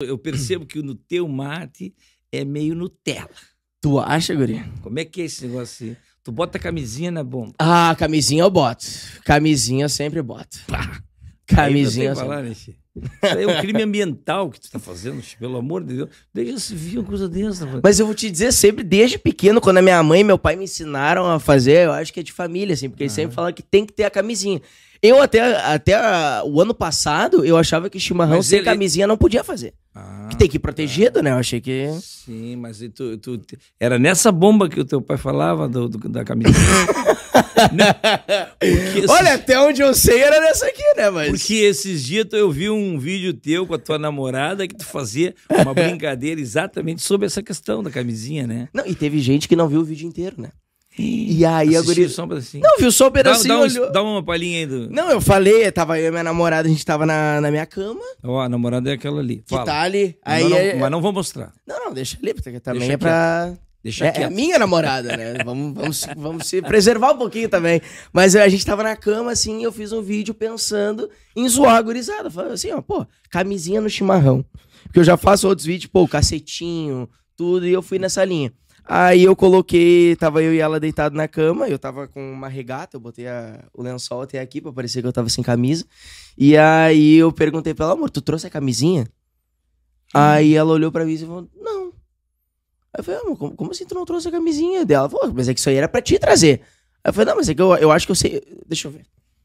Eu percebo que no teu mate é meio Nutella. Tu acha, guri? Como é que é esse negócio assim? Tu bota a camisinha na bomba. Ah, camisinha eu boto. Camisinha eu sempre boto. Pá. Camisinha. Aí, sempre... falar, né, Isso aí é um crime ambiental que tu tá fazendo, pelo amor de Deus. Deixa se vir uma coisa dessa. Mano. Mas eu vou te dizer sempre, desde pequeno, quando a minha mãe e meu pai me ensinaram a fazer, eu acho que é de família, assim, porque ah. eles sempre falam que tem que ter a camisinha. Eu até, até ah, o ano passado, eu achava que chimarrão mas sem ele... camisinha não podia fazer. Ah, que tem que ir protegido, tá. né? Eu achei que. Sim, mas tu, tu, era nessa bomba que o teu pai falava do, do da camisinha. Né? Olha, até onde eu sei era nessa aqui, né? Mas... Porque esses dias eu vi um vídeo teu com a tua namorada que tu fazia uma brincadeira exatamente sobre essa questão da camisinha, né? Não, e teve gente que não viu o vídeo inteiro, né? E aí a guria... Assim? Não, viu só o pedacinho, dá, assim, dá, olhou... dá uma palhinha aí do... Não, eu falei, tava eu e minha namorada, a gente tava na, na minha cama. Ó, a namorada é aquela ali. Fala. tá ali. Aí mas, não, é... mas não vou mostrar. Não, não, deixa ali, porque também deixa é pra... Deixa é, é a minha namorada, né? vamos, vamos, vamos se preservar um pouquinho também. Mas eh, a gente tava na cama, assim, e eu fiz um vídeo pensando em zoar a gurizada. Falei assim, ó, pô, camisinha no chimarrão. Porque eu já faço outros vídeos, pô, cacetinho, tudo, e eu fui nessa linha. Aí eu coloquei, tava eu e ela deitado na cama, eu tava com uma regata, eu botei a, o lençol até aqui pra parecer que eu tava sem camisa. E aí eu perguntei pra ela, amor, tu trouxe a camisinha? Aí ela olhou pra mim e falou, não. Aí eu falei, amor, como, como assim tu não trouxe a camisinha dela? Ela falou, mas é que isso aí era pra te trazer. Aí eu falei, não, mas é que eu, eu acho que eu sei. Deixa eu ver.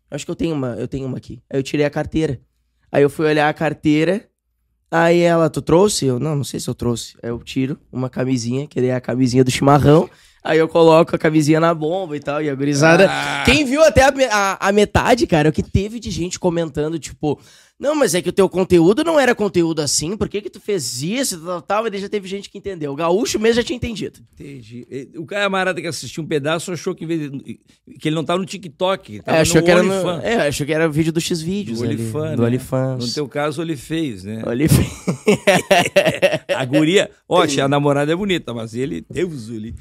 Eu acho que eu tenho uma, eu tenho uma aqui. Aí eu tirei a carteira. Aí eu fui olhar a carteira. Aí ela, tu trouxe? Eu, não, não sei se eu trouxe. Aí eu tiro uma camisinha, que é a camisinha do chimarrão. Aí eu coloco a camisinha na bomba e tal, e a gurizada. Ah. Quem viu até a, a, a, metade, cara, é o que teve de gente comentando, tipo, não, mas é que o teu conteúdo não era conteúdo assim, por que que tu fez isso, tal, tal, e já teve gente que entendeu. O gaúcho mesmo já tinha entendido. Entendi. O camarada que assistiu um pedaço achou que, que ele não estava no TikTok, tava é, achou no que era no, É, achou que era vídeo do X-Vídeos. Do Olifan, né? No teu caso, ele fez, né? Ele fez. a guria, ó, a namorada é bonita, mas ele, Deus, ele...